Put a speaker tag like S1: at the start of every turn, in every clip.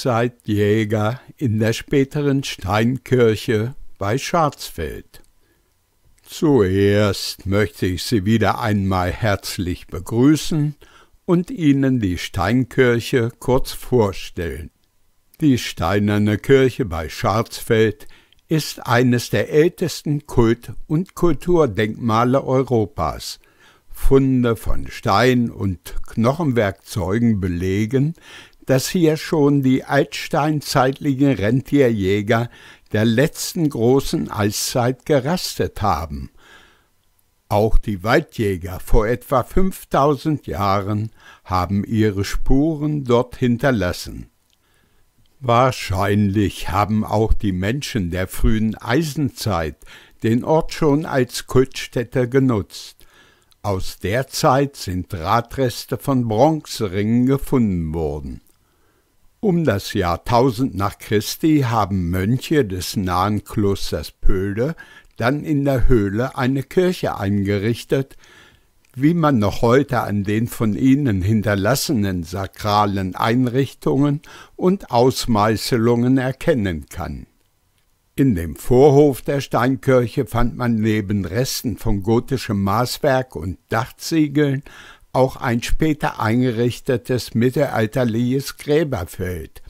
S1: Hochzeitjäger in der späteren Steinkirche bei Scharzfeld. Zuerst möchte ich Sie wieder einmal herzlich begrüßen und Ihnen die Steinkirche kurz vorstellen. Die Steinerne Kirche bei Scharzfeld ist eines der ältesten Kult- und Kulturdenkmale Europas. Funde von Stein- und Knochenwerkzeugen belegen, dass hier schon die altsteinzeitlichen Rentierjäger der letzten großen Eiszeit gerastet haben. Auch die Waldjäger vor etwa 5000 Jahren haben ihre Spuren dort hinterlassen. Wahrscheinlich haben auch die Menschen der frühen Eisenzeit den Ort schon als Kultstätte genutzt. Aus der Zeit sind Radreste von Bronzeringen gefunden worden. Um das Jahr 1000 nach Christi haben Mönche des nahen Klosters Pöhle dann in der Höhle eine Kirche eingerichtet, wie man noch heute an den von ihnen hinterlassenen sakralen Einrichtungen und Ausmeißelungen erkennen kann. In dem Vorhof der Steinkirche fand man neben Resten von gotischem Maßwerk und Dachziegeln auch ein später eingerichtetes mittelalterliches Gräberfeld,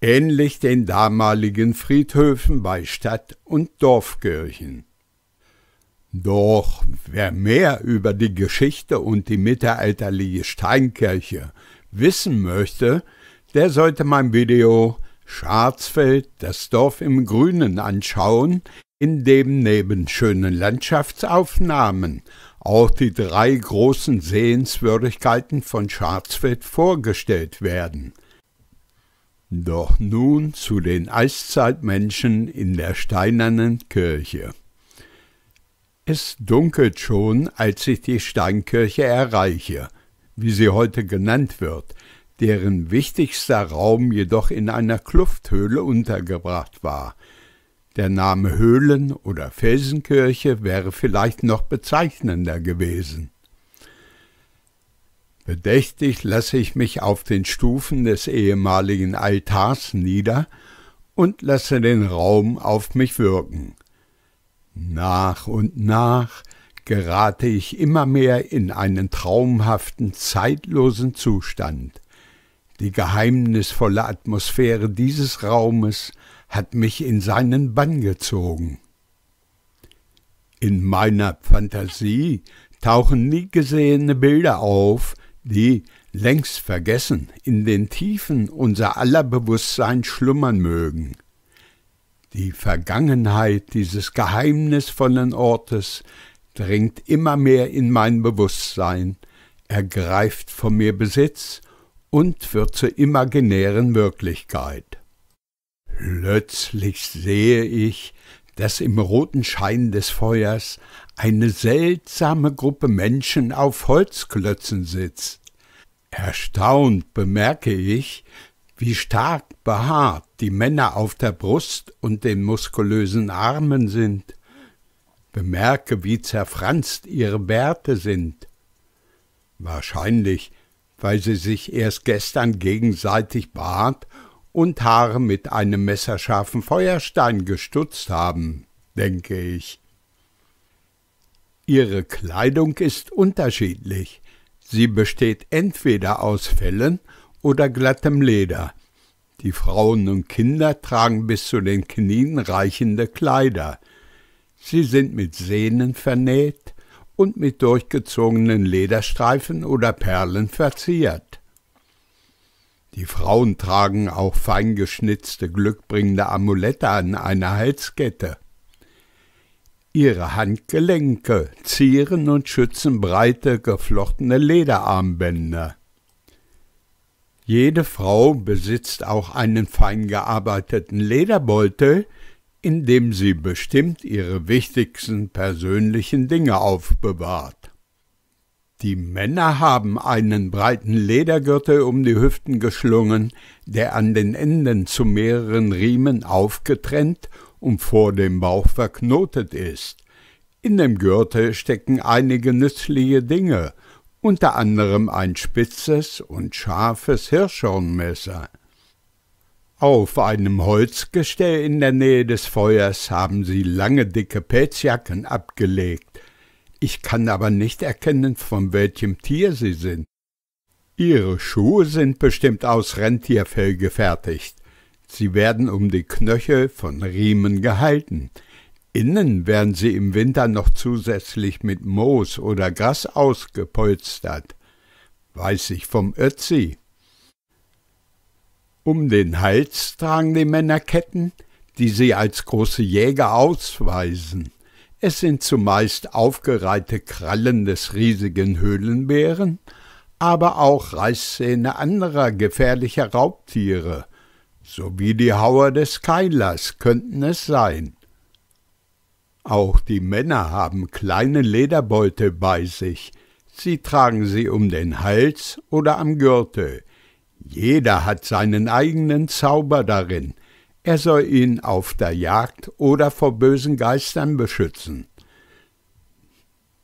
S1: ähnlich den damaligen Friedhöfen bei Stadt- und Dorfkirchen. Doch wer mehr über die Geschichte und die mittelalterliche Steinkirche wissen möchte, der sollte mein Video Schwarzfeld, das Dorf im Grünen anschauen, in dem neben schönen Landschaftsaufnahmen auch die drei großen Sehenswürdigkeiten von Scharzfeld vorgestellt werden. Doch nun zu den Eiszeitmenschen in der steinernen Kirche. Es dunkelt schon, als ich die Steinkirche erreiche, wie sie heute genannt wird, deren wichtigster Raum jedoch in einer Klufthöhle untergebracht war, der Name Höhlen oder Felsenkirche wäre vielleicht noch bezeichnender gewesen. Bedächtig lasse ich mich auf den Stufen des ehemaligen Altars nieder und lasse den Raum auf mich wirken. Nach und nach gerate ich immer mehr in einen traumhaften, zeitlosen Zustand. Die geheimnisvolle Atmosphäre dieses Raumes hat mich in seinen Bann gezogen. In meiner Fantasie tauchen nie gesehene Bilder auf, die, längst vergessen, in den Tiefen unser aller Bewusstsein schlummern mögen. Die Vergangenheit dieses geheimnisvollen Ortes dringt immer mehr in mein Bewusstsein, ergreift von mir Besitz und wird zur imaginären Wirklichkeit. Plötzlich sehe ich, dass im roten Schein des Feuers eine seltsame Gruppe Menschen auf Holzklötzen sitzt. Erstaunt bemerke ich, wie stark behaart die Männer auf der Brust und den muskulösen Armen sind, bemerke, wie zerfranst ihre Bärte sind. Wahrscheinlich weil sie sich erst gestern gegenseitig Bart und Haare mit einem messerscharfen Feuerstein gestutzt haben, denke ich. Ihre Kleidung ist unterschiedlich. Sie besteht entweder aus Fellen oder glattem Leder. Die Frauen und Kinder tragen bis zu den Knien reichende Kleider. Sie sind mit Sehnen vernäht, und mit durchgezogenen Lederstreifen oder Perlen verziert. Die Frauen tragen auch feingeschnitzte, glückbringende Amulette an einer Halskette. Ihre Handgelenke zieren und schützen breite, geflochtene Lederarmbänder. Jede Frau besitzt auch einen fein gearbeiteten Lederbeutel, indem sie bestimmt ihre wichtigsten persönlichen Dinge aufbewahrt. Die Männer haben einen breiten Ledergürtel um die Hüften geschlungen, der an den Enden zu mehreren Riemen aufgetrennt und vor dem Bauch verknotet ist. In dem Gürtel stecken einige nützliche Dinge, unter anderem ein spitzes und scharfes Hirschhornmesser. Auf einem Holzgestell in der Nähe des Feuers haben sie lange dicke Pelzjacken abgelegt. Ich kann aber nicht erkennen, von welchem Tier sie sind. Ihre Schuhe sind bestimmt aus Rentierfell gefertigt. Sie werden um die Knöchel von Riemen gehalten. Innen werden sie im Winter noch zusätzlich mit Moos oder Gras ausgepolstert. Weiß ich vom Ötzi. Um den Hals tragen die Männer Ketten, die sie als große Jäger ausweisen. Es sind zumeist aufgereihte Krallen des riesigen Höhlenbären, aber auch Reißzähne anderer gefährlicher Raubtiere, sowie die Hauer des Keilers könnten es sein. Auch die Männer haben kleine Lederbeute bei sich, sie tragen sie um den Hals oder am Gürtel, jeder hat seinen eigenen Zauber darin, er soll ihn auf der Jagd oder vor bösen Geistern beschützen.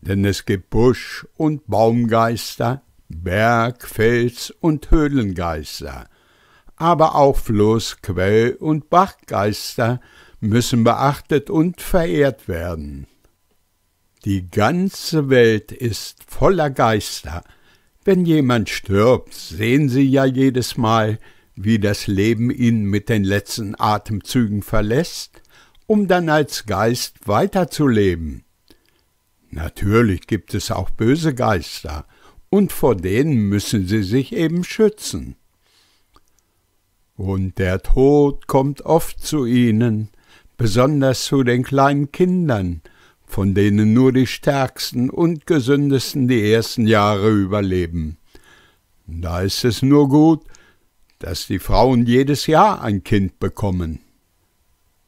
S1: Denn es gibt Busch- und Baumgeister, Berg-, Fels- und Höhlengeister, aber auch Fluss-, Quell- und Bachgeister müssen beachtet und verehrt werden. Die ganze Welt ist voller Geister, wenn jemand stirbt, sehen Sie ja jedes Mal, wie das Leben ihn mit den letzten Atemzügen verlässt, um dann als Geist weiterzuleben. Natürlich gibt es auch böse Geister, und vor denen müssen Sie sich eben schützen. Und der Tod kommt oft zu Ihnen, besonders zu den kleinen Kindern, von denen nur die stärksten und gesündesten die ersten Jahre überleben. Da ist es nur gut, dass die Frauen jedes Jahr ein Kind bekommen.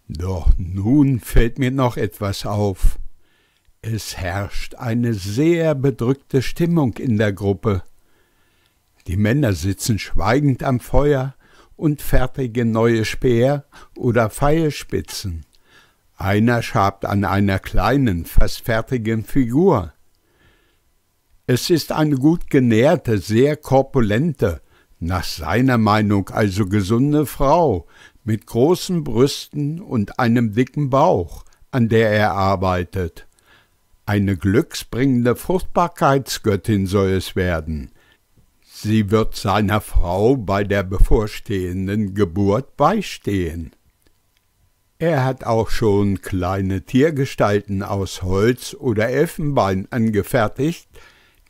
S1: Doch nun fällt mir noch etwas auf. Es herrscht eine sehr bedrückte Stimmung in der Gruppe. Die Männer sitzen schweigend am Feuer und fertigen neue Speer oder Pfeilspitzen. Einer schabt an einer kleinen, fast fertigen Figur. Es ist eine gut genährte, sehr korpulente, nach seiner Meinung also gesunde Frau, mit großen Brüsten und einem dicken Bauch, an der er arbeitet. Eine glücksbringende Fruchtbarkeitsgöttin soll es werden. Sie wird seiner Frau bei der bevorstehenden Geburt beistehen. Er hat auch schon kleine Tiergestalten aus Holz oder Elfenbein angefertigt,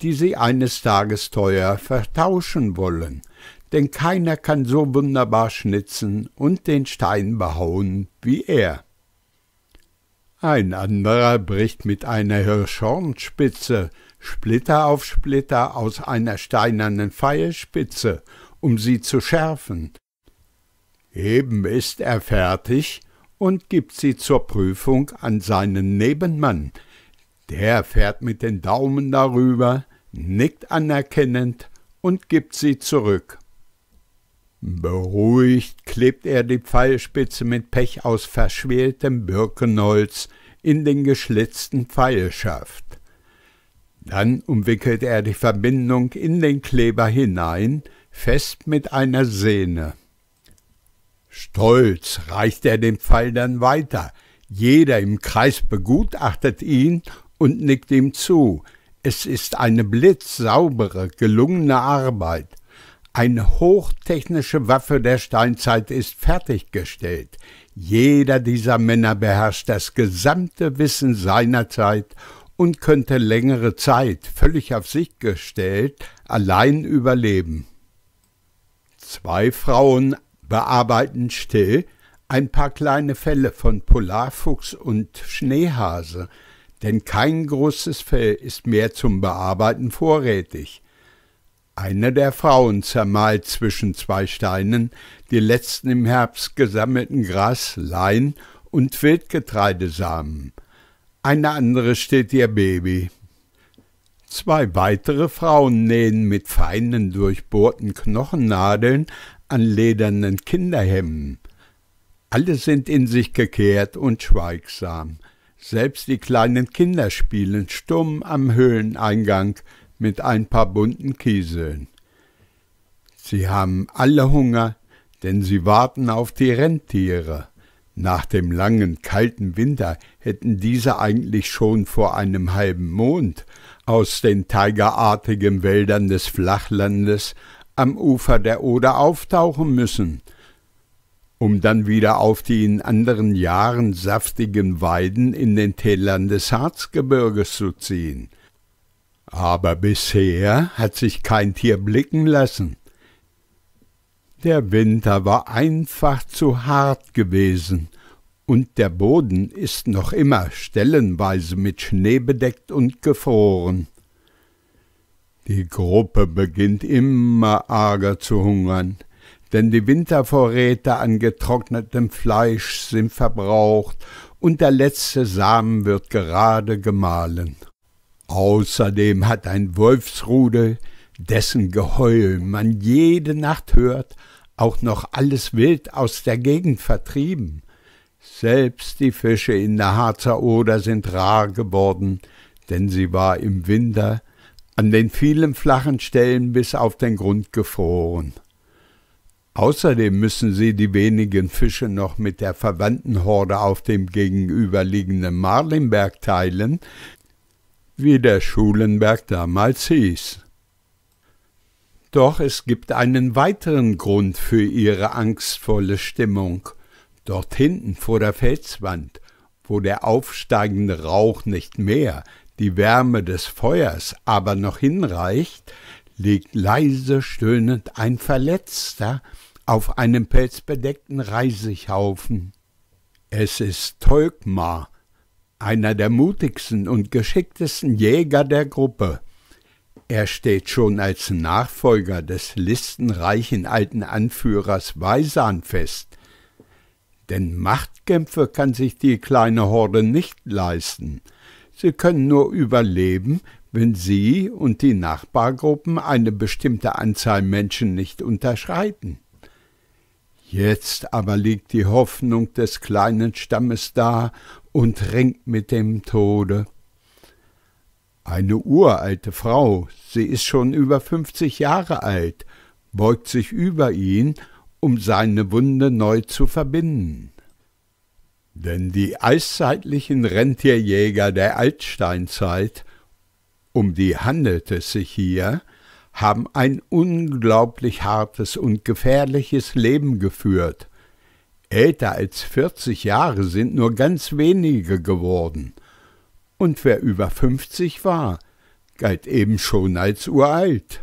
S1: die sie eines Tages teuer vertauschen wollen, denn keiner kann so wunderbar schnitzen und den Stein behauen wie er. Ein anderer bricht mit einer Hirschhornspitze Splitter auf Splitter aus einer steinernen Pfeilspitze, um sie zu schärfen. Eben ist er fertig, und gibt sie zur Prüfung an seinen Nebenmann. Der fährt mit den Daumen darüber, nickt anerkennend und gibt sie zurück. Beruhigt klebt er die Pfeilspitze mit Pech aus verschwältem Birkenholz in den geschlitzten Pfeilschaft. Dann umwickelt er die Verbindung in den Kleber hinein, fest mit einer Sehne. Stolz reicht er den Pfeil dann weiter. Jeder im Kreis begutachtet ihn und nickt ihm zu. Es ist eine blitzsaubere, gelungene Arbeit. Eine hochtechnische Waffe der Steinzeit ist fertiggestellt. Jeder dieser Männer beherrscht das gesamte Wissen seiner Zeit und könnte längere Zeit, völlig auf sich gestellt, allein überleben. Zwei Frauen bearbeiten still ein paar kleine Fälle von Polarfuchs und Schneehase, denn kein großes Fell ist mehr zum Bearbeiten vorrätig. Eine der Frauen zermahlt zwischen zwei Steinen die letzten im Herbst gesammelten Gras, Lein und Wildgetreidesamen. Eine andere steht ihr Baby. Zwei weitere Frauen nähen mit feinen, durchbohrten Knochennadeln an ledernen Kinderhemden. Alle sind in sich gekehrt und schweigsam. Selbst die kleinen Kinder spielen stumm am Höhleneingang mit ein paar bunten Kieseln. Sie haben alle Hunger, denn sie warten auf die Rentiere. Nach dem langen, kalten Winter hätten diese eigentlich schon vor einem halben Mond aus den tigerartigen Wäldern des Flachlandes am Ufer der Oder auftauchen müssen, um dann wieder auf die in anderen Jahren saftigen Weiden in den Tälern des Harzgebirges zu ziehen. Aber bisher hat sich kein Tier blicken lassen. Der Winter war einfach zu hart gewesen, und der Boden ist noch immer stellenweise mit Schnee bedeckt und gefroren. Die Gruppe beginnt immer arger zu hungern, denn die Wintervorräte an getrocknetem Fleisch sind verbraucht und der letzte Samen wird gerade gemahlen. Außerdem hat ein Wolfsrudel, dessen Geheul man jede Nacht hört, auch noch alles Wild aus der Gegend vertrieben. Selbst die Fische in der Harzer Oder sind rar geworden, denn sie war im Winter an den vielen flachen Stellen bis auf den Grund gefroren. Außerdem müssen sie die wenigen Fische noch mit der verwandten Horde auf dem gegenüberliegenden Marlinberg teilen, wie der Schulenberg damals hieß. Doch es gibt einen weiteren Grund für ihre angstvolle Stimmung. Dort hinten vor der Felswand, wo der aufsteigende Rauch nicht mehr, die Wärme des Feuers aber noch hinreicht, liegt leise stöhnend ein Verletzter auf einem pelzbedeckten Reisighaufen. Es ist Teugmar, einer der mutigsten und geschicktesten Jäger der Gruppe. Er steht schon als Nachfolger des listenreichen alten Anführers Weisan fest. Denn Machtkämpfe kann sich die kleine Horde nicht leisten – Sie können nur überleben, wenn Sie und die Nachbargruppen eine bestimmte Anzahl Menschen nicht unterschreiten. Jetzt aber liegt die Hoffnung des kleinen Stammes da und ringt mit dem Tode. Eine uralte Frau, sie ist schon über fünfzig Jahre alt, beugt sich über ihn, um seine Wunde neu zu verbinden. Denn die eiszeitlichen Rentierjäger der Altsteinzeit, um die handelt es sich hier, haben ein unglaublich hartes und gefährliches Leben geführt. Älter als 40 Jahre sind nur ganz wenige geworden. Und wer über 50 war, galt eben schon als uralt.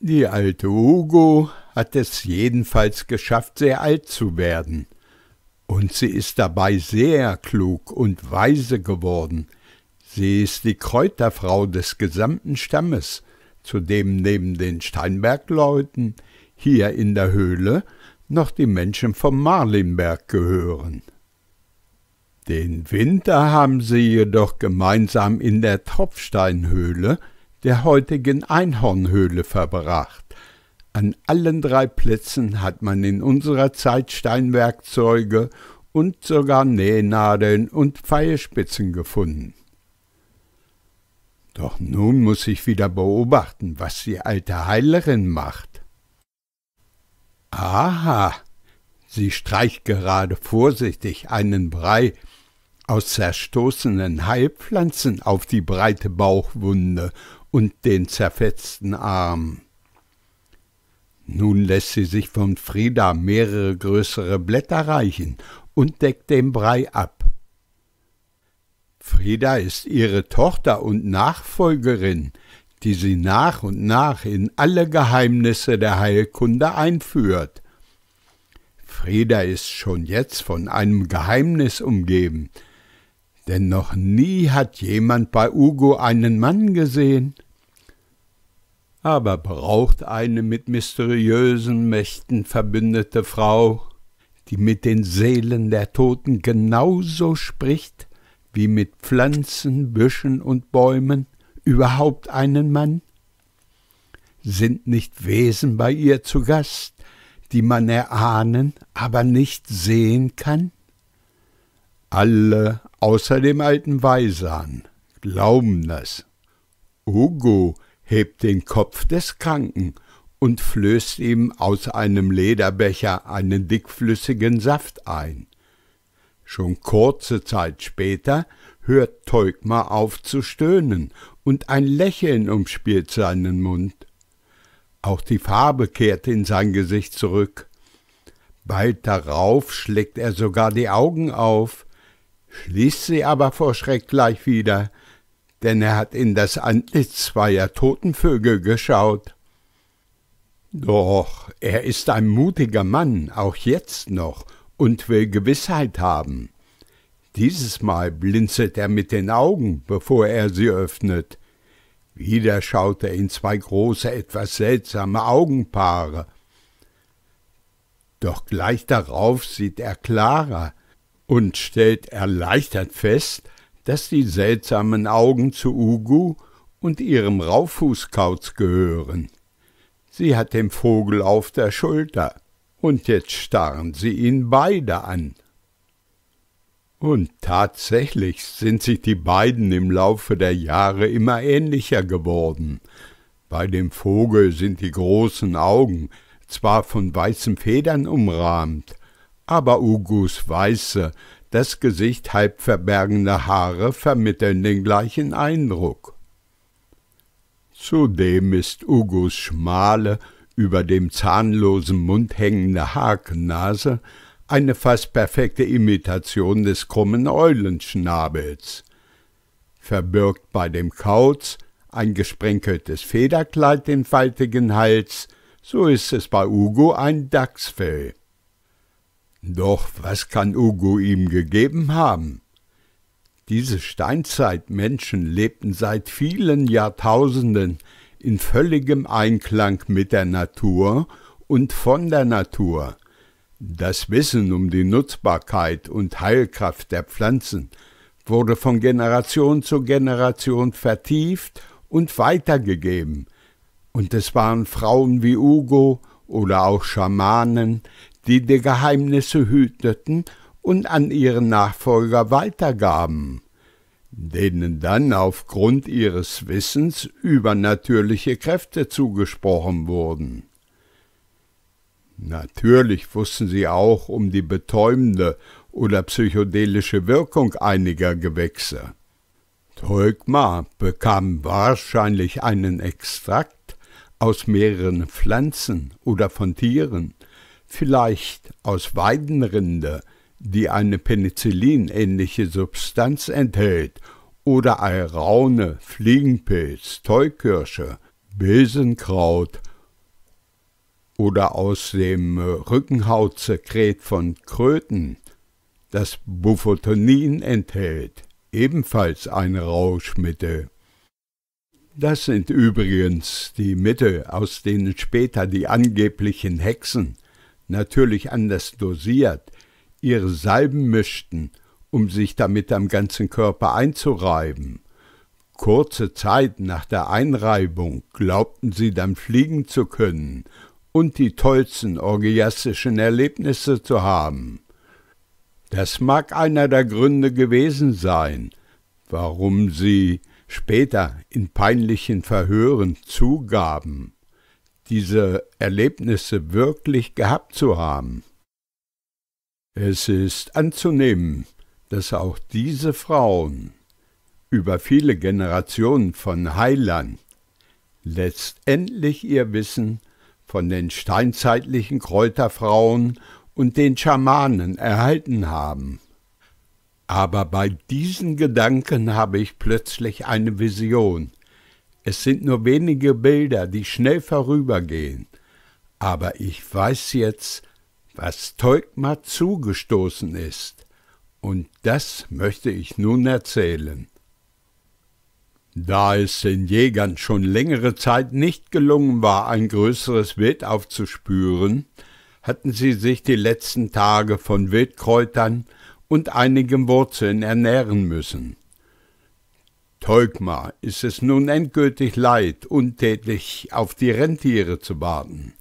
S1: Die alte Hugo hat es jedenfalls geschafft, sehr alt zu werden. Und sie ist dabei sehr klug und weise geworden. Sie ist die Kräuterfrau des gesamten Stammes, zu dem neben den Steinbergleuten hier in der Höhle noch die Menschen vom Marlinberg gehören. Den Winter haben sie jedoch gemeinsam in der Tropfsteinhöhle, der heutigen Einhornhöhle, verbracht. An allen drei Plätzen hat man in unserer Zeit Steinwerkzeuge und sogar Nähnadeln und Pfeilspitzen gefunden. Doch nun muß ich wieder beobachten, was die alte Heilerin macht. Aha, sie streicht gerade vorsichtig einen Brei aus zerstoßenen Heilpflanzen auf die breite Bauchwunde und den zerfetzten Arm. Nun lässt sie sich von Frieda mehrere größere Blätter reichen und deckt den Brei ab. Frieda ist ihre Tochter und Nachfolgerin, die sie nach und nach in alle Geheimnisse der Heilkunde einführt. Frieda ist schon jetzt von einem Geheimnis umgeben, denn noch nie hat jemand bei Ugo einen Mann gesehen aber braucht eine mit mysteriösen Mächten verbündete Frau, die mit den Seelen der Toten genauso spricht wie mit Pflanzen, Büschen und Bäumen überhaupt einen Mann? Sind nicht Wesen bei ihr zu Gast, die man erahnen, aber nicht sehen kann? Alle, außer dem alten Weisan, glauben das. Hugo hebt den Kopf des Kranken und flößt ihm aus einem Lederbecher einen dickflüssigen Saft ein. Schon kurze Zeit später hört Teugmar auf zu stöhnen und ein Lächeln umspielt seinen Mund. Auch die Farbe kehrt in sein Gesicht zurück. Bald darauf schlägt er sogar die Augen auf, schließt sie aber vor Schreck gleich wieder – denn er hat in das Antlitz zweier Totenvögel geschaut. Doch er ist ein mutiger Mann, auch jetzt noch, und will Gewissheit haben. Dieses Mal blinzelt er mit den Augen, bevor er sie öffnet. Wieder schaut er in zwei große, etwas seltsame Augenpaare. Doch gleich darauf sieht er klarer und stellt erleichtert fest, dass die seltsamen Augen zu Ugu und ihrem Raufußkauz gehören. Sie hat den Vogel auf der Schulter, und jetzt starren sie ihn beide an. Und tatsächlich sind sich die beiden im Laufe der Jahre immer ähnlicher geworden. Bei dem Vogel sind die großen Augen zwar von weißen Federn umrahmt, aber Ugus weiße das Gesicht halb verbergende Haare vermitteln den gleichen Eindruck. Zudem ist Ugos schmale, über dem zahnlosen Mund hängende Hakennase eine fast perfekte Imitation des krummen Eulenschnabels. Verbirgt bei dem Kauz ein gesprenkeltes Federkleid den faltigen Hals, so ist es bei Ugo ein Dachsfell. Doch was kann Ugo ihm gegeben haben? Diese Steinzeitmenschen lebten seit vielen Jahrtausenden in völligem Einklang mit der Natur und von der Natur. Das Wissen um die Nutzbarkeit und Heilkraft der Pflanzen wurde von Generation zu Generation vertieft und weitergegeben, und es waren Frauen wie Ugo oder auch Schamanen, die die Geheimnisse hüteten und an ihren Nachfolger weitergaben, denen dann aufgrund ihres Wissens übernatürliche Kräfte zugesprochen wurden. Natürlich wussten sie auch um die betäubende oder psychedelische Wirkung einiger Gewächse. Tolkmar bekam wahrscheinlich einen Extrakt aus mehreren Pflanzen oder von Tieren vielleicht aus Weidenrinde, die eine penicillinähnliche Substanz enthält, oder Alraune, Fliegenpilz, Tollkirsche, Besenkraut oder aus dem Rückenhautsekret von Kröten, das Bufotonin enthält, ebenfalls ein Rauschmittel. Das sind übrigens die Mittel, aus denen später die angeblichen Hexen natürlich anders dosiert, ihre Salben mischten, um sich damit am ganzen Körper einzureiben. Kurze Zeit nach der Einreibung glaubten sie dann fliegen zu können und die tollsten orgiastischen Erlebnisse zu haben. Das mag einer der Gründe gewesen sein, warum sie später in peinlichen Verhören zugaben diese Erlebnisse wirklich gehabt zu haben. Es ist anzunehmen, dass auch diese Frauen über viele Generationen von Heilern letztendlich ihr Wissen von den steinzeitlichen Kräuterfrauen und den Schamanen erhalten haben. Aber bei diesen Gedanken habe ich plötzlich eine Vision, es sind nur wenige Bilder, die schnell vorübergehen. Aber ich weiß jetzt, was Teugma zugestoßen ist. Und das möchte ich nun erzählen. Da es den Jägern schon längere Zeit nicht gelungen war, ein größeres Wild aufzuspüren, hatten sie sich die letzten Tage von Wildkräutern und einigen Wurzeln ernähren müssen. Teugma ist es nun endgültig leid, untätig auf die Rentiere zu warten.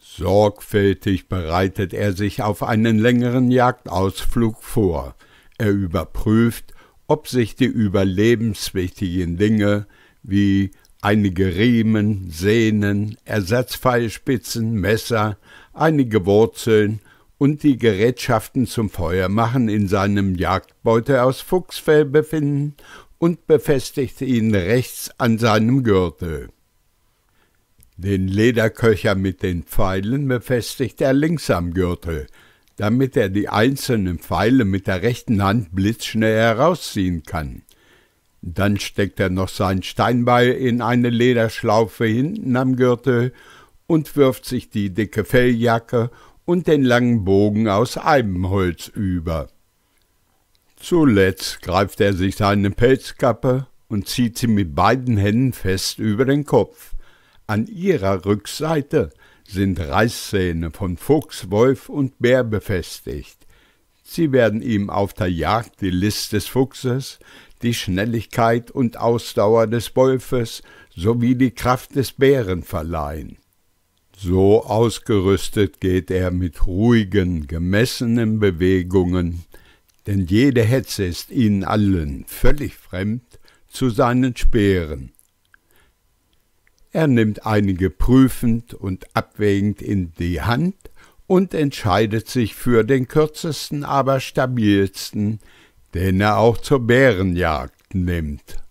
S1: Sorgfältig bereitet er sich auf einen längeren Jagdausflug vor. Er überprüft, ob sich die überlebenswichtigen Dinge wie einige Riemen, Sehnen, Ersatzpfeilspitzen, Messer, einige Wurzeln und die Gerätschaften zum Feuermachen in seinem Jagdbeute aus Fuchsfell befinden und befestigte ihn rechts an seinem Gürtel. Den Lederköcher mit den Pfeilen befestigte er links am Gürtel, damit er die einzelnen Pfeile mit der rechten Hand blitzschnell herausziehen kann. Dann steckt er noch sein Steinbeil in eine Lederschlaufe hinten am Gürtel und wirft sich die dicke Felljacke und den langen Bogen aus Eibenholz über. Zuletzt greift er sich seine Pelzkappe und zieht sie mit beiden Händen fest über den Kopf. An ihrer Rückseite sind Reißzähne von Fuchs, Wolf und Bär befestigt. Sie werden ihm auf der Jagd die List des Fuchses, die Schnelligkeit und Ausdauer des Wolfes sowie die Kraft des Bären verleihen. So ausgerüstet geht er mit ruhigen, gemessenen Bewegungen denn jede Hetze ist ihnen allen völlig fremd, zu seinen Speeren. Er nimmt einige prüfend und abwägend in die Hand und entscheidet sich für den kürzesten, aber stabilsten, den er auch zur Bärenjagd nimmt.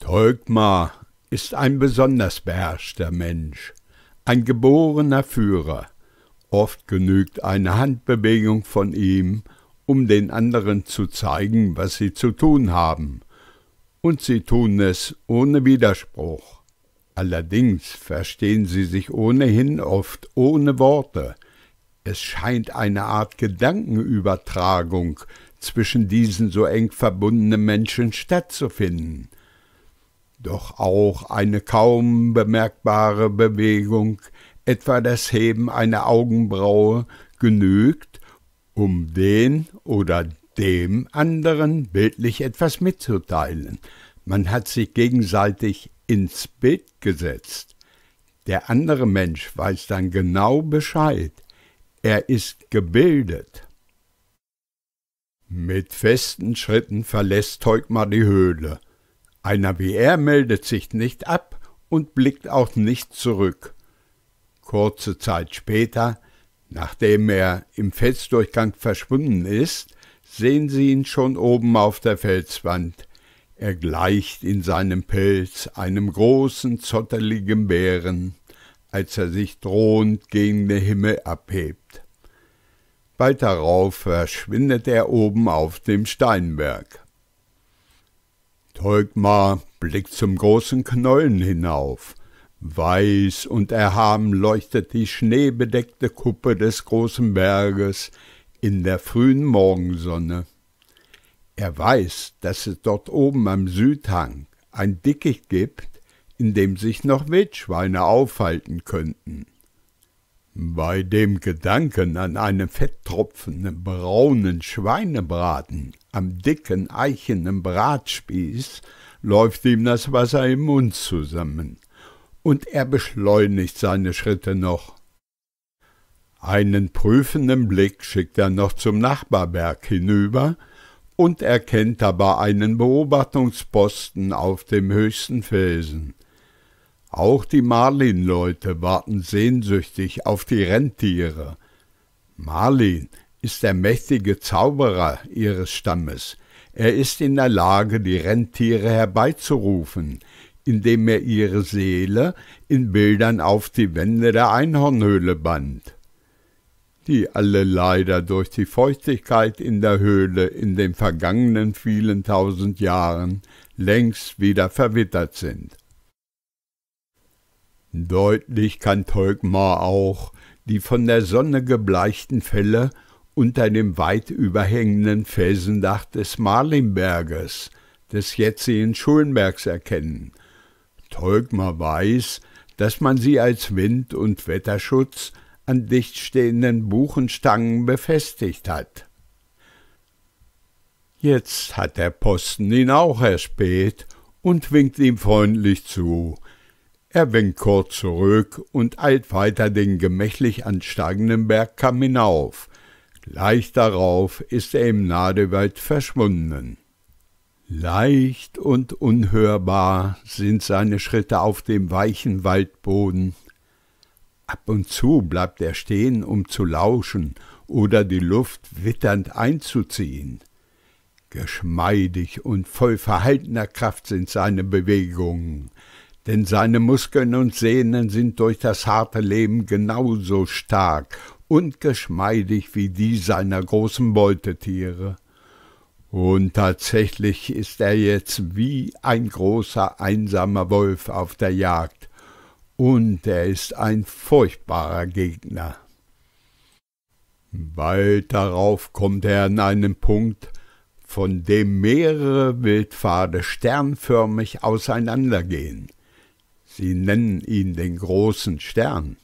S1: Tolkmar ist ein besonders beherrschter Mensch, ein geborener Führer. Oft genügt eine Handbewegung von ihm, um den anderen zu zeigen, was sie zu tun haben. Und sie tun es ohne Widerspruch. Allerdings verstehen sie sich ohnehin oft ohne Worte. Es scheint eine Art Gedankenübertragung zwischen diesen so eng verbundenen Menschen stattzufinden. Doch auch eine kaum bemerkbare Bewegung, etwa das Heben einer Augenbraue, genügt, um den oder dem anderen bildlich etwas mitzuteilen. Man hat sich gegenseitig ins Bild gesetzt. Der andere Mensch weiß dann genau Bescheid. Er ist gebildet. Mit festen Schritten verlässt Teugmar die Höhle. Einer wie er meldet sich nicht ab und blickt auch nicht zurück. Kurze Zeit später Nachdem er im Felsdurchgang verschwunden ist, sehen Sie ihn schon oben auf der Felswand. Er gleicht in seinem Pelz einem großen, zotteligen Bären, als er sich drohend gegen den Himmel abhebt. Bald darauf verschwindet er oben auf dem Steinberg. Tolkmar blickt zum großen Knollen hinauf, Weiß und erhaben leuchtet die schneebedeckte Kuppe des großen Berges in der frühen Morgensonne. Er weiß, dass es dort oben am Südhang ein Dickicht gibt, in dem sich noch Wildschweine aufhalten könnten. Bei dem Gedanken an einen fetttropfen braunen Schweinebraten am dicken eichenen Bratspieß läuft ihm das Wasser im Mund zusammen und er beschleunigt seine Schritte noch. Einen prüfenden Blick schickt er noch zum Nachbarberg hinüber und erkennt dabei einen Beobachtungsposten auf dem höchsten Felsen. Auch die Marlin-Leute warten sehnsüchtig auf die Rentiere. Marlin ist der mächtige Zauberer ihres Stammes. Er ist in der Lage, die Rentiere herbeizurufen, indem er ihre Seele in Bildern auf die Wände der Einhornhöhle band, die alle leider durch die Feuchtigkeit in der Höhle in den vergangenen vielen tausend Jahren längst wieder verwittert sind. Deutlich kann Tolkmar auch die von der Sonne gebleichten Fälle unter dem weit überhängenden Felsendach des Marlinberges, des jetzigen Schulenbergs erkennen, Teugner weiß, dass man sie als Wind- und Wetterschutz an dichtstehenden Buchenstangen befestigt hat. Jetzt hat der Posten ihn auch erspäht und winkt ihm freundlich zu. Er winkt kurz zurück und eilt weiter den gemächlich ansteigenden Bergkamm hinauf. Gleich darauf ist er im Nadelwald verschwunden. Leicht und unhörbar sind seine Schritte auf dem weichen Waldboden. Ab und zu bleibt er stehen, um zu lauschen oder die Luft witternd einzuziehen. Geschmeidig und voll verhaltener Kraft sind seine Bewegungen, denn seine Muskeln und Sehnen sind durch das harte Leben genauso stark und geschmeidig wie die seiner großen Beutetiere. Und tatsächlich ist er jetzt wie ein großer einsamer Wolf auf der Jagd. Und er ist ein furchtbarer Gegner. Bald darauf kommt er an einen Punkt, von dem mehrere Wildpfade sternförmig auseinandergehen. Sie nennen ihn den großen Stern.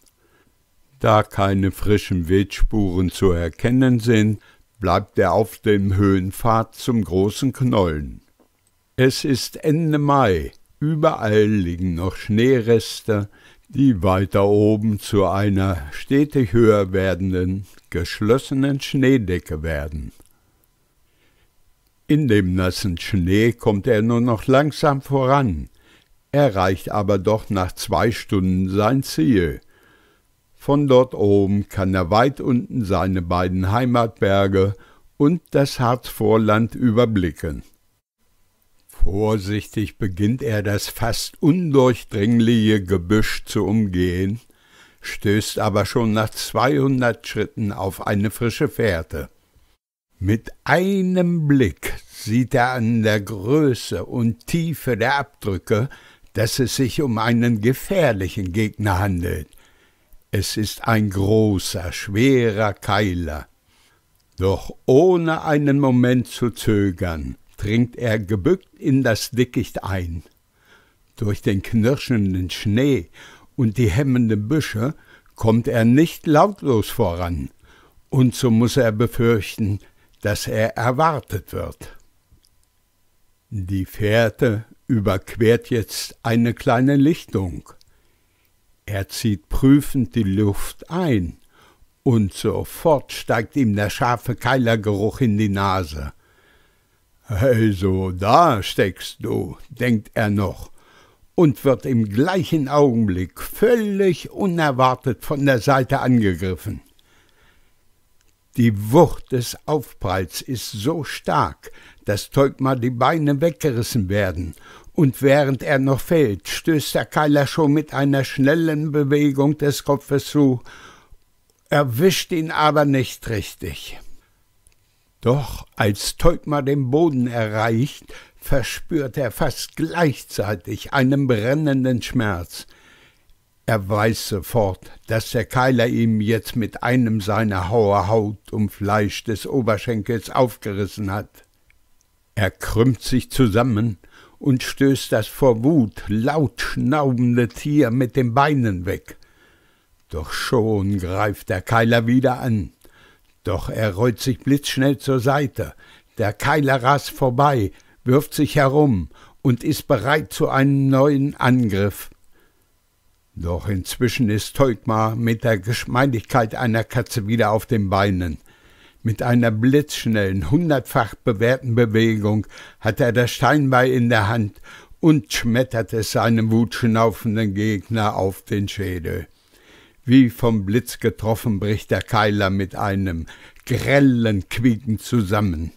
S1: Da keine frischen Wildspuren zu erkennen sind, bleibt er auf dem Höhenpfad zum großen Knollen. Es ist Ende Mai, überall liegen noch Schneereste, die weiter oben zu einer stetig höher werdenden, geschlossenen Schneedecke werden. In dem nassen Schnee kommt er nur noch langsam voran, erreicht aber doch nach zwei Stunden sein Ziel. Von dort oben kann er weit unten seine beiden Heimatberge und das Harzvorland überblicken. Vorsichtig beginnt er das fast undurchdringliche Gebüsch zu umgehen, stößt aber schon nach 200 Schritten auf eine frische Fährte. Mit einem Blick sieht er an der Größe und Tiefe der Abdrücke, dass es sich um einen gefährlichen Gegner handelt es ist ein großer, schwerer Keiler. Doch ohne einen Moment zu zögern, dringt er gebückt in das Dickicht ein. Durch den knirschenden Schnee und die hemmenden Büsche kommt er nicht lautlos voran, und so muß er befürchten, dass er erwartet wird. Die Fährte überquert jetzt eine kleine Lichtung, er zieht prüfend die Luft ein, und sofort steigt ihm der scharfe Keilergeruch in die Nase. Also da steckst du, denkt er noch, und wird im gleichen Augenblick völlig unerwartet von der Seite angegriffen. Die Wucht des Aufpralls ist so stark, dass Teugma die Beine weggerissen werden. Und während er noch fällt, stößt der Keiler schon mit einer schnellen Bewegung des Kopfes zu, erwischt ihn aber nicht richtig. Doch als Teugmar den Boden erreicht, verspürt er fast gleichzeitig einen brennenden Schmerz. Er weiß sofort, dass der Keiler ihm jetzt mit einem seiner Hauer Haut und Fleisch des Oberschenkels aufgerissen hat. Er krümmt sich zusammen und stößt das vor Wut laut schnaubende Tier mit den Beinen weg. Doch schon greift der Keiler wieder an. Doch er rollt sich blitzschnell zur Seite. Der Keiler rast vorbei, wirft sich herum und ist bereit zu einem neuen Angriff. Doch inzwischen ist Teugmar mit der Geschmeidigkeit einer Katze wieder auf den Beinen. Mit einer blitzschnellen, hundertfach bewährten Bewegung hatte er das Steinbeil in der Hand und schmetterte es seinem wutschnaufenden Gegner auf den Schädel. Wie vom Blitz getroffen bricht der Keiler mit einem grellen Quieken zusammen.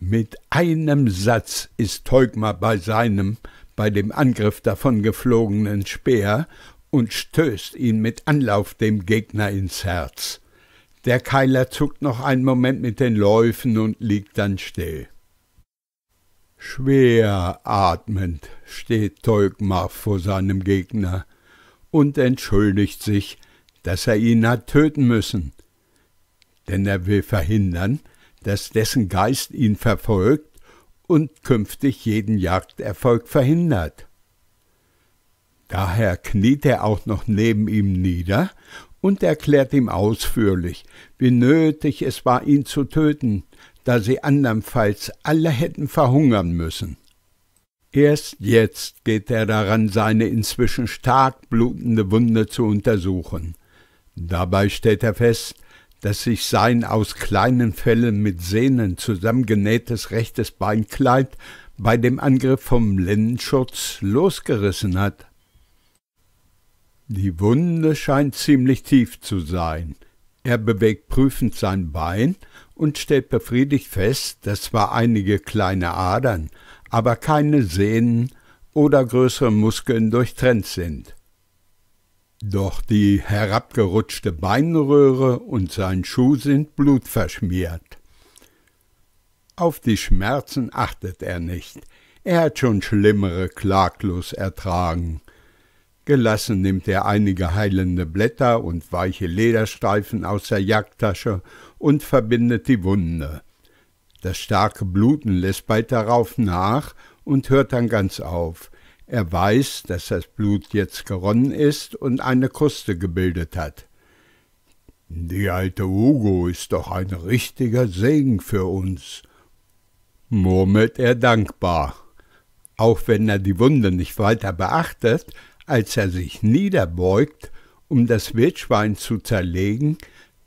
S1: Mit einem Satz ist Heugmar bei seinem, bei dem Angriff davon geflogenen Speer und stößt ihn mit Anlauf dem Gegner ins Herz. Der Keiler zuckt noch einen Moment mit den Läufen und liegt dann still. Schwer atmend steht Teugmar vor seinem Gegner und entschuldigt sich, dass er ihn hat töten müssen. Denn er will verhindern, dass dessen Geist ihn verfolgt und künftig jeden Jagderfolg verhindert. Daher kniet er auch noch neben ihm nieder und erklärt ihm ausführlich, wie nötig es war, ihn zu töten, da sie andernfalls alle hätten verhungern müssen. Erst jetzt geht er daran, seine inzwischen stark blutende Wunde zu untersuchen. Dabei stellt er fest, dass sich sein aus kleinen Fellen mit Sehnen zusammengenähtes rechtes Beinkleid bei dem Angriff vom Lendenschutz losgerissen hat. Die Wunde scheint ziemlich tief zu sein. Er bewegt prüfend sein Bein und stellt befriedigt fest, dass zwar einige kleine Adern, aber keine Sehnen oder größere Muskeln durchtrennt sind. Doch die herabgerutschte Beinröhre und sein Schuh sind blutverschmiert. Auf die Schmerzen achtet er nicht. Er hat schon schlimmere klaglos ertragen. Gelassen nimmt er einige heilende Blätter und weiche Lederstreifen aus der Jagdtasche und verbindet die Wunde. Das starke Bluten lässt bald darauf nach und hört dann ganz auf. Er weiß, dass das Blut jetzt geronnen ist und eine Kruste gebildet hat. Die alte Hugo ist doch ein richtiger Segen für uns, murmelt er dankbar. Auch wenn er die Wunde nicht weiter beachtet, als er sich niederbeugt, um das Wildschwein zu zerlegen,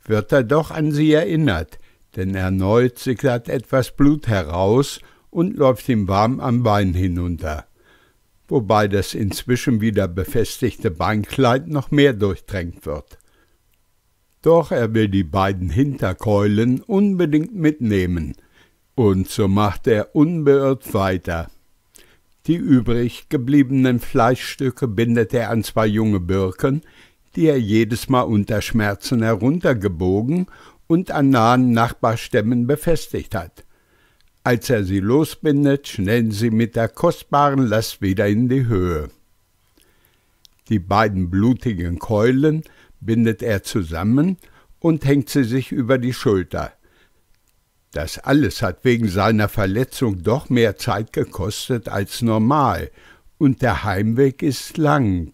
S1: wird er doch an sie erinnert, denn erneut sickert etwas Blut heraus und läuft ihm warm am Bein hinunter, wobei das inzwischen wieder befestigte Beinkleid noch mehr durchtränkt wird. Doch er will die beiden Hinterkeulen unbedingt mitnehmen, und so macht er unbeirrt weiter. Die übrig gebliebenen Fleischstücke bindet er an zwei junge Birken, die er jedes Mal unter Schmerzen heruntergebogen und an nahen Nachbarstämmen befestigt hat. Als er sie losbindet, schnellen sie mit der kostbaren Last wieder in die Höhe. Die beiden blutigen Keulen bindet er zusammen und hängt sie sich über die Schulter. Das alles hat wegen seiner Verletzung doch mehr Zeit gekostet als normal, und der Heimweg ist lang.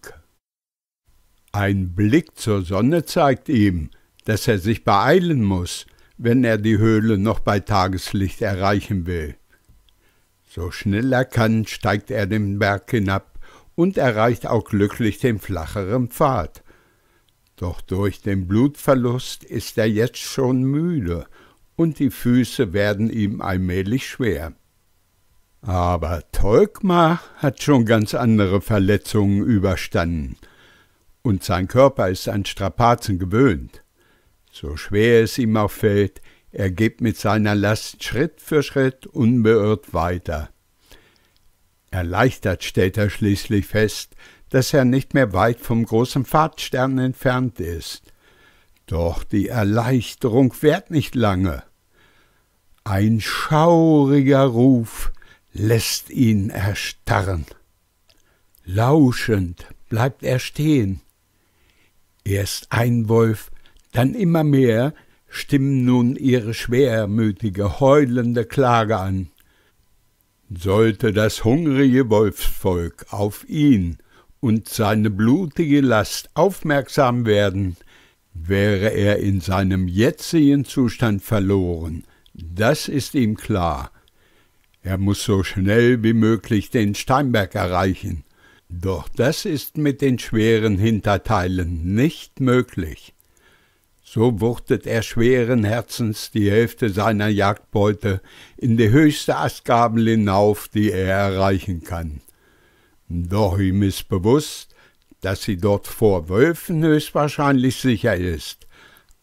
S1: Ein Blick zur Sonne zeigt ihm, dass er sich beeilen muss, wenn er die Höhle noch bei Tageslicht erreichen will. So schnell er kann, steigt er den Berg hinab und erreicht auch glücklich den flacheren Pfad. Doch durch den Blutverlust ist er jetzt schon müde und die Füße werden ihm allmählich schwer. Aber Tolkmar hat schon ganz andere Verletzungen überstanden, und sein Körper ist an Strapazen gewöhnt. So schwer es ihm auch fällt, er geht mit seiner Last Schritt für Schritt unbeirrt weiter. Erleichtert stellt er schließlich fest, dass er nicht mehr weit vom großen Pfadstern entfernt ist. Doch die Erleichterung währt nicht lange ein schauriger Ruf lässt ihn erstarren. Lauschend bleibt er stehen. Erst ein Wolf, dann immer mehr stimmen nun ihre schwermütige, heulende Klage an. Sollte das hungrige Wolfsvolk auf ihn und seine blutige Last aufmerksam werden, wäre er in seinem jetzigen Zustand verloren, das ist ihm klar. Er muss so schnell wie möglich den Steinberg erreichen. Doch das ist mit den schweren Hinterteilen nicht möglich. So wuchtet er schweren Herzens die Hälfte seiner Jagdbeute in die höchste Astgabel hinauf, die er erreichen kann. Doch ihm ist bewusst, dass sie dort vor Wölfen höchstwahrscheinlich sicher ist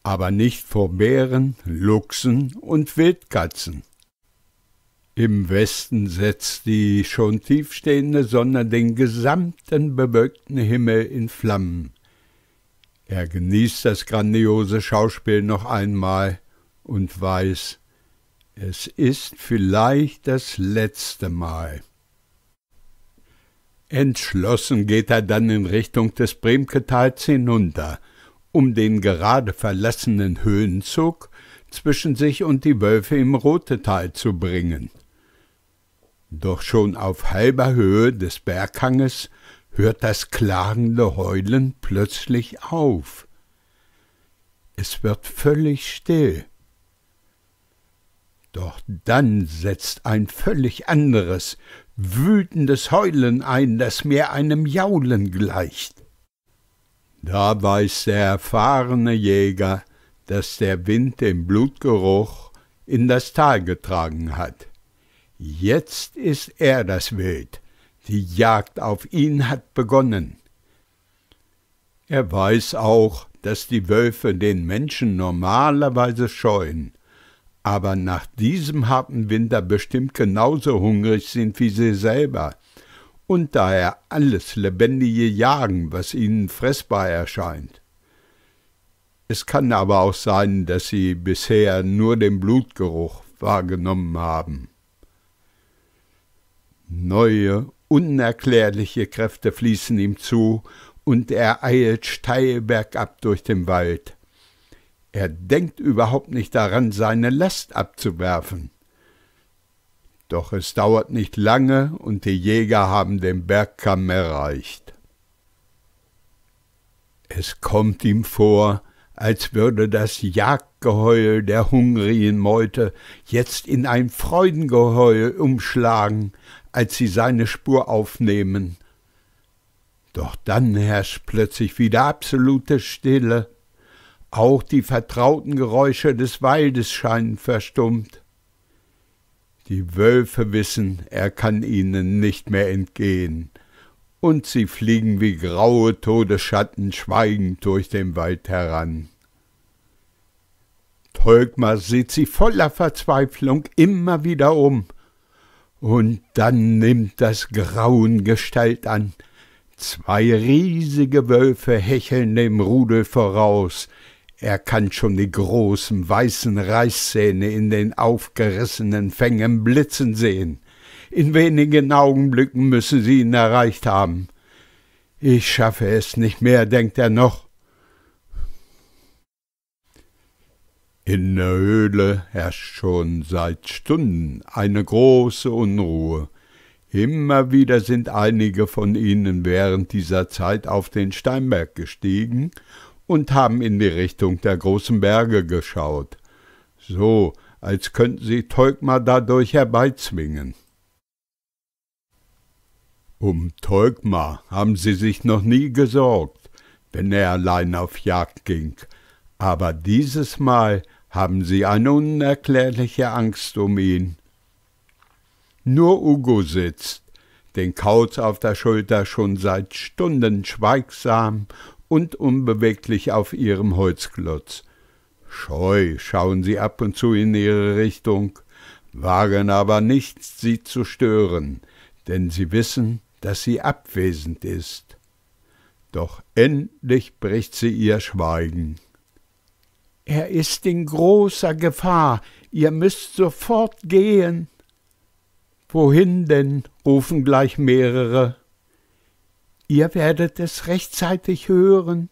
S1: aber nicht vor Bären, Luchsen und Wildkatzen. Im Westen setzt die schon tiefstehende Sonne den gesamten bewölkten Himmel in Flammen. Er genießt das grandiose Schauspiel noch einmal und weiß, es ist vielleicht das letzte Mal. Entschlossen geht er dann in Richtung des bremke hinunter – um den gerade verlassenen Höhenzug zwischen sich und die Wölfe im Rotetal zu bringen. Doch schon auf halber Höhe des Berghanges hört das klagende Heulen plötzlich auf. Es wird völlig still. Doch dann setzt ein völlig anderes, wütendes Heulen ein, das mehr einem Jaulen gleicht. Da weiß der erfahrene Jäger, dass der Wind den Blutgeruch in das Tal getragen hat. Jetzt ist er das Wild, die Jagd auf ihn hat begonnen. Er weiß auch, dass die Wölfe den Menschen normalerweise scheuen, aber nach diesem harten Winter bestimmt genauso hungrig sind wie sie selber und daher alles Lebendige jagen, was ihnen fressbar erscheint. Es kann aber auch sein, dass sie bisher nur den Blutgeruch wahrgenommen haben. Neue, unerklärliche Kräfte fließen ihm zu, und er eilt steil bergab durch den Wald. Er denkt überhaupt nicht daran, seine Last abzuwerfen. Doch es dauert nicht lange und die Jäger haben den Bergkamm erreicht. Es kommt ihm vor, als würde das Jagdgeheul der hungrigen Meute jetzt in ein Freudengeheul umschlagen, als sie seine Spur aufnehmen. Doch dann herrscht plötzlich wieder absolute Stille. Auch die vertrauten Geräusche des Waldes scheinen verstummt. Die Wölfe wissen, er kann ihnen nicht mehr entgehen, und sie fliegen wie graue Todesschatten schweigend durch den Wald heran. Holgmar sieht sie voller Verzweiflung immer wieder um, und dann nimmt das Grauen Gestalt an. Zwei riesige Wölfe hecheln dem Rudel voraus, er kann schon die großen weißen Reißzähne in den aufgerissenen Fängen blitzen sehen. In wenigen Augenblicken müssen sie ihn erreicht haben. Ich schaffe es nicht mehr, denkt er noch. In der Höhle herrscht schon seit Stunden eine große Unruhe. Immer wieder sind einige von ihnen während dieser Zeit auf den Steinberg gestiegen und haben in die Richtung der großen Berge geschaut, so als könnten sie Teugma dadurch herbeizwingen. Um Teugma haben sie sich noch nie gesorgt, wenn er allein auf Jagd ging, aber dieses Mal haben sie eine unerklärliche Angst um ihn. Nur Ugo sitzt, den Kauz auf der Schulter schon seit Stunden schweigsam und unbeweglich auf ihrem Holzklotz. Scheu schauen sie ab und zu in ihre Richtung, wagen aber nichts, sie zu stören, denn sie wissen, dass sie abwesend ist. Doch endlich bricht sie ihr Schweigen. Er ist in großer Gefahr, ihr müsst sofort gehen. Wohin denn? rufen gleich mehrere. Ihr werdet es rechtzeitig hören.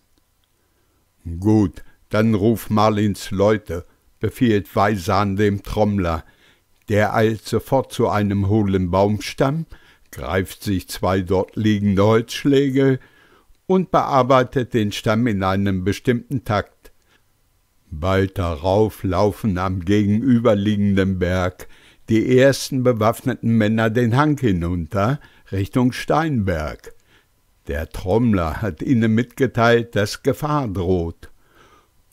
S1: Gut, dann ruf Marlins Leute, befiehlt Weisan dem Trommler. Der eilt sofort zu einem hohlen Baumstamm, greift sich zwei dort liegende Holzschläge und bearbeitet den Stamm in einem bestimmten Takt. Bald darauf laufen am gegenüberliegenden Berg die ersten bewaffneten Männer den Hang hinunter Richtung Steinberg. Der Trommler hat ihnen mitgeteilt, dass Gefahr droht.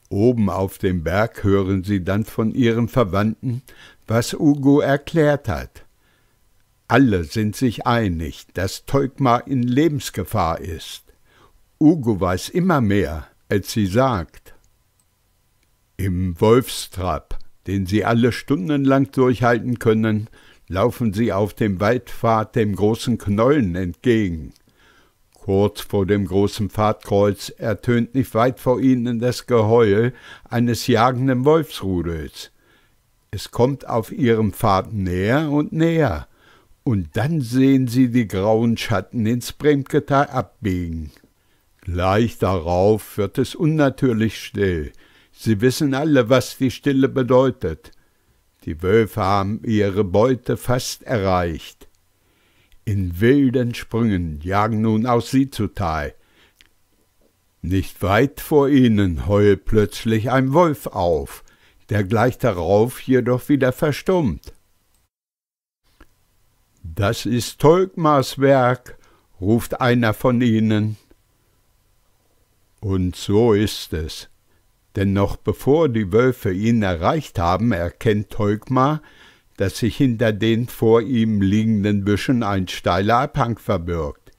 S1: Oben auf dem Berg hören sie dann von ihren Verwandten, was Ugo erklärt hat. Alle sind sich einig, dass Teugmar in Lebensgefahr ist. Ugo weiß immer mehr, als sie sagt. Im Wolfstrapp, den sie alle stundenlang durchhalten können, laufen sie auf dem Waldpfad dem großen Knollen entgegen. Kurz vor dem großen Pfadkreuz ertönt nicht weit vor ihnen das Geheul eines jagenden Wolfsrudels. Es kommt auf ihrem Pfad näher und näher, und dann sehen sie die grauen Schatten ins Bremketal abbiegen. Gleich darauf wird es unnatürlich still. Sie wissen alle, was die Stille bedeutet. Die Wölfe haben ihre Beute fast erreicht. In wilden Sprüngen jagen nun auch sie zuteil. Nicht weit vor ihnen heult plötzlich ein Wolf auf, der gleich darauf jedoch wieder verstummt. Das ist Tolkmars Werk, ruft einer von ihnen. Und so ist es. Denn noch bevor die Wölfe ihn erreicht haben, erkennt Tolkmar, dass sich hinter den vor ihm liegenden Büschen ein steiler Abhang verbirgt.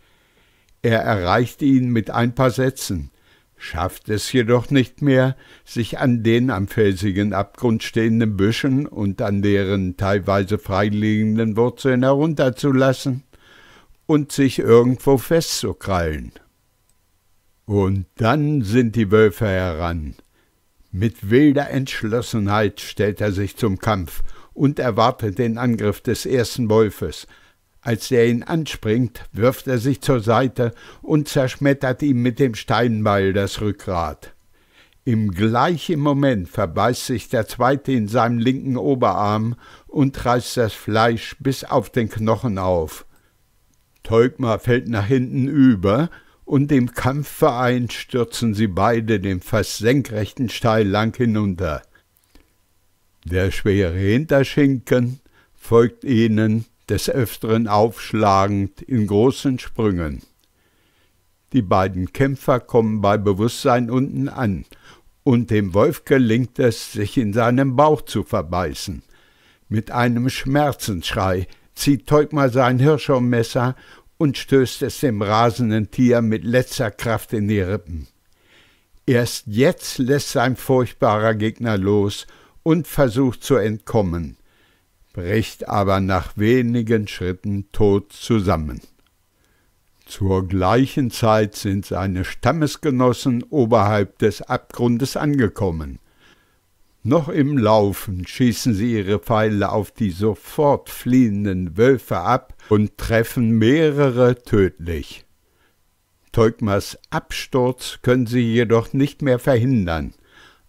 S1: Er erreicht ihn mit ein paar Sätzen, schafft es jedoch nicht mehr, sich an den am felsigen Abgrund stehenden Büschen und an deren teilweise freiliegenden Wurzeln herunterzulassen und sich irgendwo festzukrallen. Und dann sind die Wölfe heran. Mit wilder Entschlossenheit stellt er sich zum Kampf und erwartet den Angriff des ersten Wolfes. Als er ihn anspringt, wirft er sich zur Seite und zerschmettert ihm mit dem Steinbeil das Rückgrat. Im gleichen Moment verbeißt sich der zweite in seinem linken Oberarm und reißt das Fleisch bis auf den Knochen auf. Teugmar fällt nach hinten über und im Kampfverein stürzen sie beide den fast senkrechten Steil lang hinunter. Der schwere Hinterschinken folgt ihnen des Öfteren aufschlagend in großen Sprüngen. Die beiden Kämpfer kommen bei Bewusstsein unten an, und dem Wolf gelingt es, sich in seinem Bauch zu verbeißen. Mit einem Schmerzensschrei zieht Teugmar sein Hirschhornmesser und stößt es dem rasenden Tier mit letzter Kraft in die Rippen. Erst jetzt lässt sein furchtbarer Gegner los und versucht zu entkommen, bricht aber nach wenigen Schritten tot zusammen. Zur gleichen Zeit sind seine Stammesgenossen oberhalb des Abgrundes angekommen. Noch im Laufen schießen sie ihre Pfeile auf die sofort fliehenden Wölfe ab und treffen mehrere tödlich. Teugmas Absturz können sie jedoch nicht mehr verhindern,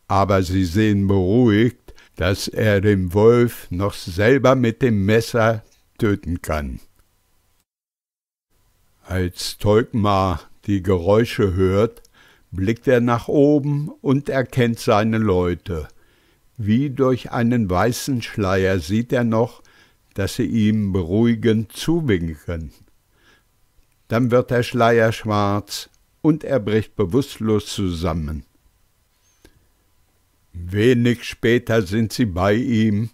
S1: aber sie sehen beruhigt, dass er den Wolf noch selber mit dem Messer töten kann. Als Teugmar die Geräusche hört, blickt er nach oben und erkennt seine Leute. Wie durch einen weißen Schleier sieht er noch, dass sie ihm beruhigend zuwinken. Dann wird der Schleier schwarz und er bricht bewusstlos zusammen. Wenig später sind sie bei ihm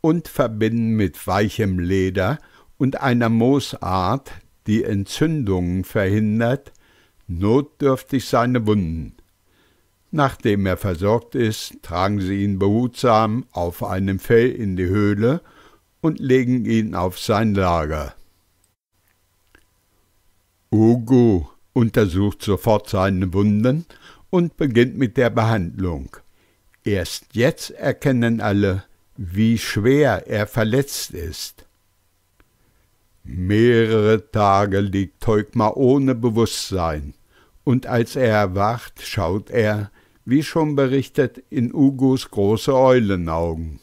S1: und verbinden mit weichem Leder und einer Moosart, die Entzündungen verhindert, notdürftig seine Wunden. Nachdem er versorgt ist, tragen sie ihn behutsam auf einem Fell in die Höhle und legen ihn auf sein Lager. Ugo untersucht sofort seine Wunden und beginnt mit der Behandlung. Erst jetzt erkennen alle, wie schwer er verletzt ist. Mehrere Tage liegt Teugma ohne Bewusstsein, und als er erwacht, schaut er, wie schon berichtet, in Ugos große Eulenaugen.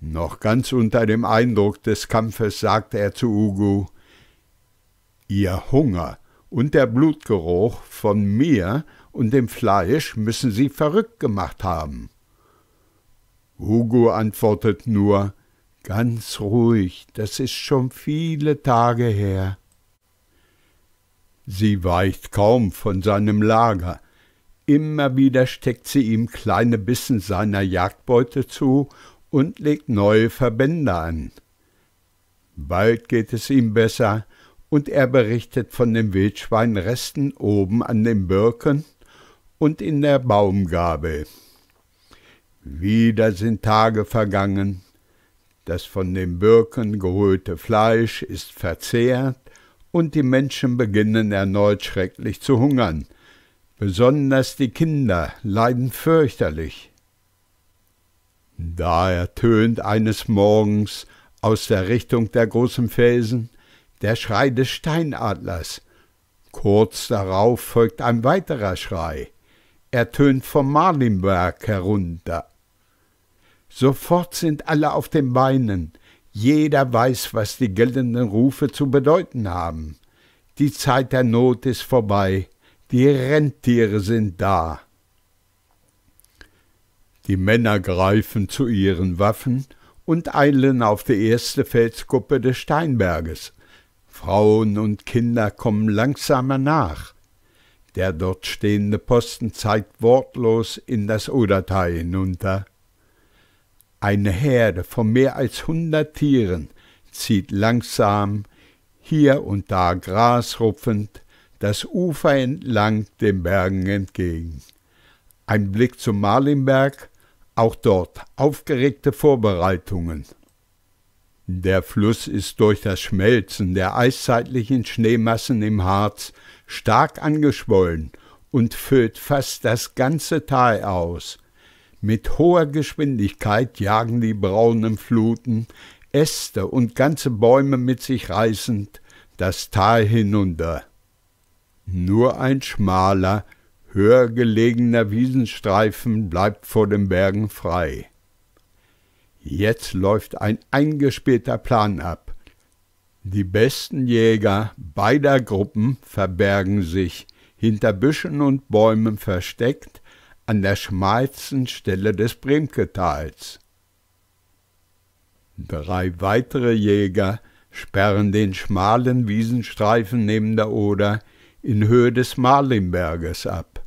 S1: Noch ganz unter dem Eindruck des Kampfes sagt er zu Ugo Ihr Hunger und der Blutgeruch von mir und dem Fleisch müssen sie verrückt gemacht haben. Hugo antwortet nur Ganz ruhig, das ist schon viele Tage her. Sie weicht kaum von seinem Lager. Immer wieder steckt sie ihm kleine Bissen seiner Jagdbeute zu und legt neue Verbände an. Bald geht es ihm besser, und er berichtet von den Wildschweinresten oben an den Birken und in der Baumgabe. Wieder sind Tage vergangen, das von den Birken geholte Fleisch ist verzehrt, und die Menschen beginnen erneut schrecklich zu hungern. Besonders die Kinder leiden fürchterlich. Da ertönt eines Morgens aus der Richtung der großen Felsen der Schrei des Steinadlers. Kurz darauf folgt ein weiterer Schrei ertönt vom Marlinberg herunter. Sofort sind alle auf den Beinen, jeder weiß, was die gellenden Rufe zu bedeuten haben. Die Zeit der Not ist vorbei, die Rentiere sind da. Die Männer greifen zu ihren Waffen und eilen auf die erste Felskuppe des Steinberges. Frauen und Kinder kommen langsamer nach, der dort stehende Posten zeigt wortlos in das Odertal hinunter. Eine Herde von mehr als hundert Tieren zieht langsam, hier und da grasrupfend, das Ufer entlang den Bergen entgegen. Ein Blick zum Malinberg, auch dort aufgeregte Vorbereitungen. Der Fluss ist durch das Schmelzen der eiszeitlichen Schneemassen im Harz stark angeschwollen und füllt fast das ganze Tal aus. Mit hoher Geschwindigkeit jagen die braunen Fluten, Äste und ganze Bäume mit sich reißend, das Tal hinunter. Nur ein schmaler, höher gelegener Wiesenstreifen bleibt vor den Bergen frei. Jetzt läuft ein eingespielter Plan ab. Die besten Jäger beider Gruppen verbergen sich, hinter Büschen und Bäumen versteckt, an der schmalsten Stelle des Bremketals. Drei weitere Jäger sperren den schmalen Wiesenstreifen neben der Oder in Höhe des Marlinberges ab.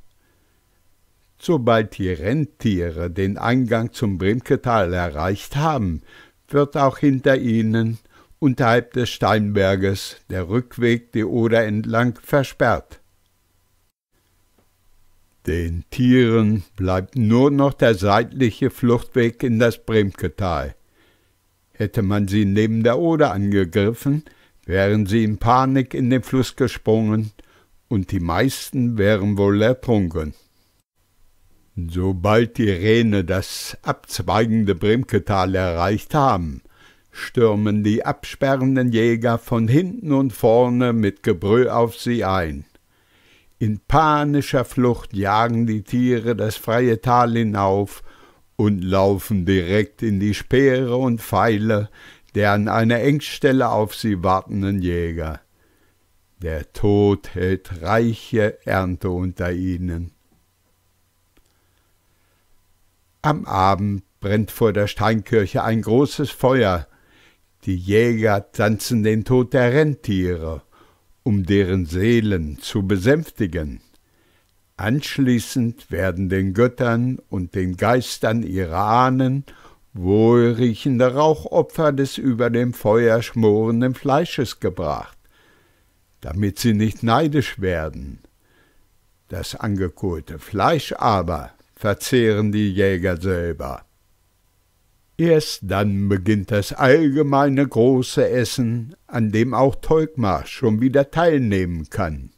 S1: Sobald die Rentiere den Eingang zum Bremketal erreicht haben, wird auch hinter ihnen unterhalb des Steinberges, der Rückweg die Oder entlang versperrt. Den Tieren bleibt nur noch der seitliche Fluchtweg in das Bremketal. Hätte man sie neben der Oder angegriffen, wären sie in Panik in den Fluss gesprungen, und die meisten wären wohl ertrunken. Sobald die Rähne das abzweigende Bremketal erreicht haben, stürmen die absperrenden Jäger von hinten und vorne mit Gebrüll auf sie ein. In panischer Flucht jagen die Tiere das freie Tal hinauf und laufen direkt in die Speere und Pfeile der an einer Engstelle auf sie wartenden Jäger. Der Tod hält reiche Ernte unter ihnen. Am Abend brennt vor der Steinkirche ein großes Feuer, die Jäger tanzen den Tod der Rentiere, um deren Seelen zu besänftigen. Anschließend werden den Göttern und den Geistern ihrer Ahnen wohlriechende Rauchopfer des über dem Feuer schmorenden Fleisches gebracht, damit sie nicht neidisch werden. Das angekohlte Fleisch aber verzehren die Jäger selber. Erst dann beginnt das allgemeine große Essen, an dem auch Teugmar schon wieder teilnehmen kann.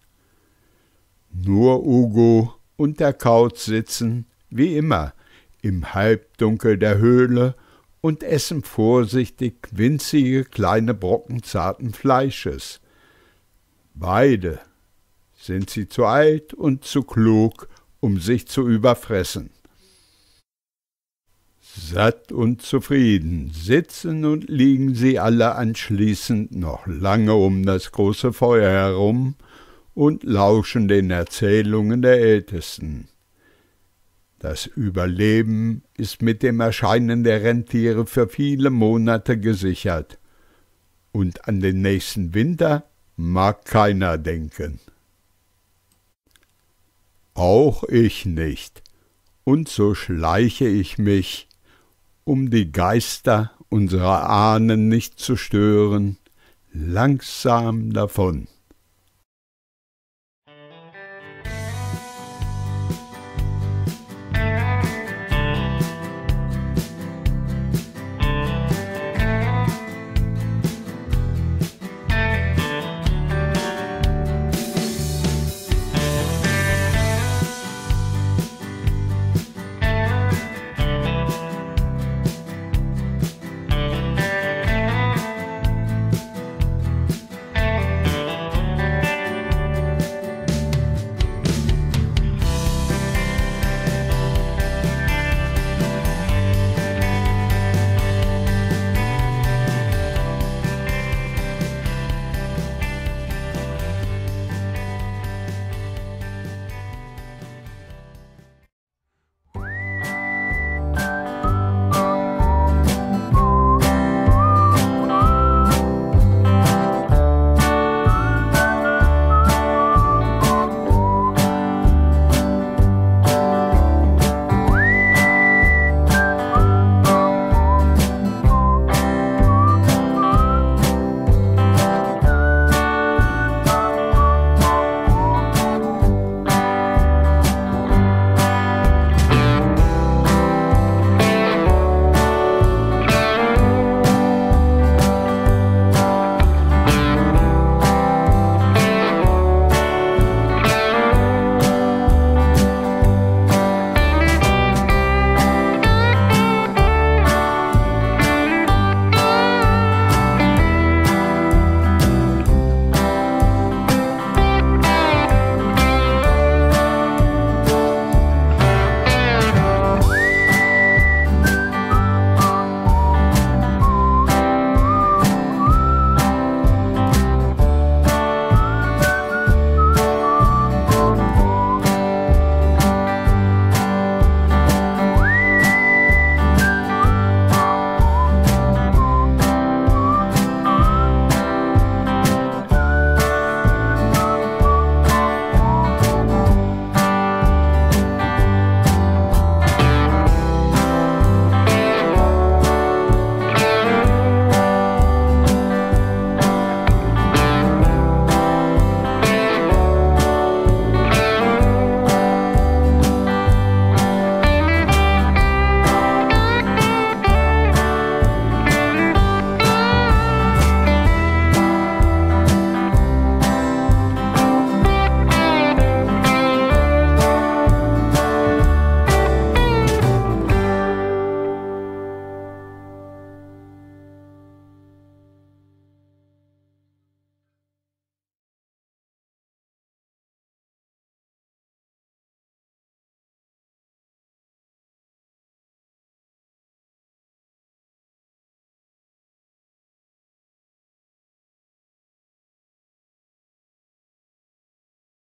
S1: Nur Ugo und der Kauz sitzen, wie immer, im Halbdunkel der Höhle und essen vorsichtig winzige kleine Brocken zarten Fleisches. Beide sind sie zu alt und zu klug, um sich zu überfressen. Satt und zufrieden sitzen und liegen sie alle anschließend noch lange um das große Feuer herum und lauschen den Erzählungen der Ältesten. Das Überleben ist mit dem Erscheinen der Rentiere für viele Monate gesichert, und an den nächsten Winter mag keiner denken. Auch ich nicht, und so schleiche ich mich um die Geister unserer Ahnen nicht zu stören, langsam davon.